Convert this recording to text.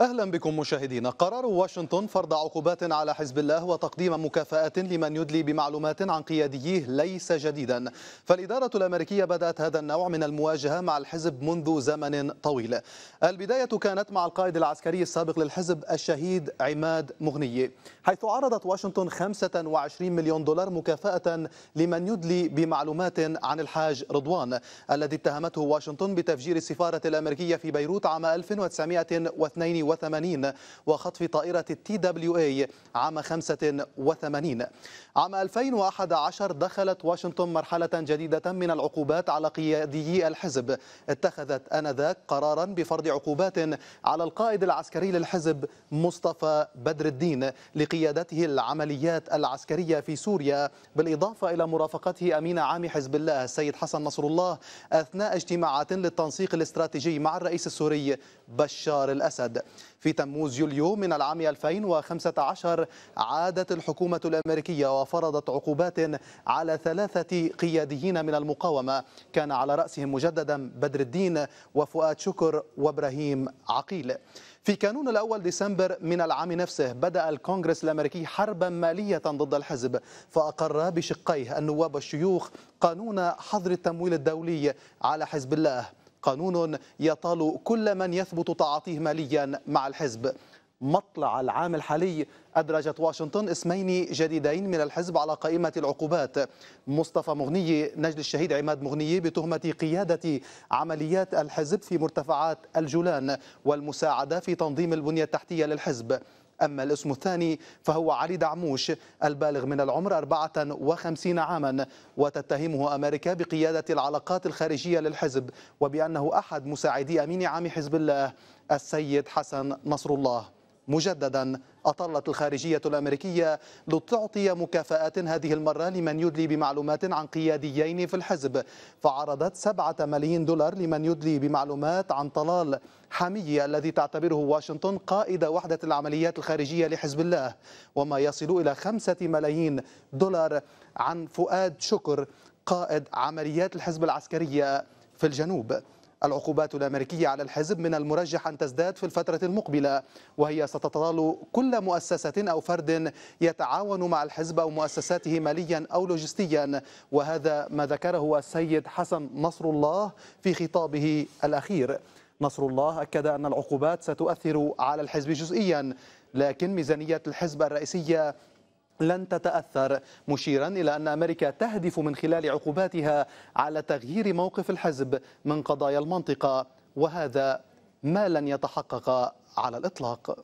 اهلا بكم مشاهدينا قرار واشنطن فرض عقوبات على حزب الله وتقديم مكافآت لمن يدلي بمعلومات عن قياديه ليس جديدا فالاداره الامريكيه بدات هذا النوع من المواجهه مع الحزب منذ زمن طويل البدايه كانت مع القائد العسكري السابق للحزب الشهيد عماد مغنيه حيث عرضت واشنطن 25 مليون دولار مكافاه لمن يدلي بمعلومات عن الحاج رضوان الذي اتهمته واشنطن بتفجير السفاره الامريكيه في بيروت عام 1992 86 وخطف طائرة التي دبليو اي عام 85 عام 2011 دخلت واشنطن مرحلة جديدة من العقوبات على قيادي الحزب اتخذت آنذاك قرارا بفرض عقوبات على القائد العسكري للحزب مصطفى بدر الدين لقيادته العمليات العسكرية في سوريا بالإضافة إلى مرافقته أمين عام حزب الله السيد حسن نصر الله أثناء اجتماعات للتنسيق الاستراتيجي مع الرئيس السوري بشار الأسد في تموز يوليو من العام 2015 عادت الحكومة الأمريكية وفرضت عقوبات على ثلاثة قياديين من المقاومة كان على رأسهم مجددا بدر الدين وفؤاد شكر وابراهيم عقيل في كانون الأول ديسمبر من العام نفسه بدأ الكونغرس الأمريكي حربا مالية ضد الحزب فأقر بشقيه النواب والشيوخ قانون حظر التمويل الدولي على حزب الله قانون يطال كل من يثبت تعاطيه ماليا مع الحزب مطلع العام الحالي أدرجت واشنطن اسمين جديدين من الحزب على قائمة العقوبات مصطفى مغني نجل الشهيد عماد مغني بتهمة قيادة عمليات الحزب في مرتفعات الجولان والمساعدة في تنظيم البنية التحتية للحزب أما الاسم الثاني فهو علي دعموش البالغ من العمر 54 عاما وتتهمه أمريكا بقيادة العلاقات الخارجية للحزب وبأنه أحد مساعدي أمين عام حزب الله السيد حسن نصر الله مجددا أطلت الخارجية الأمريكية لتعطي مكافآت هذه المرة لمن يدلي بمعلومات عن قياديين في الحزب فعرضت سبعة ملايين دولار لمن يدلي بمعلومات عن طلال حمي الذي تعتبره واشنطن قائد وحدة العمليات الخارجية لحزب الله وما يصل إلى خمسة ملايين دولار عن فؤاد شكر قائد عمليات الحزب العسكرية في الجنوب العقوبات الأمريكية على الحزب من المرجح أن تزداد في الفترة المقبلة وهي ستطال كل مؤسسة أو فرد يتعاون مع الحزب أو مؤسساته ماليا أو لوجستيا وهذا ما ذكره السيد حسن نصر الله في خطابه الأخير نصر الله أكد أن العقوبات ستؤثر على الحزب جزئيا لكن ميزانية الحزب الرئيسية لن تتأثر مشيرا إلى أن أمريكا تهدف من خلال عقوباتها على تغيير موقف الحزب من قضايا المنطقة وهذا ما لن يتحقق على الإطلاق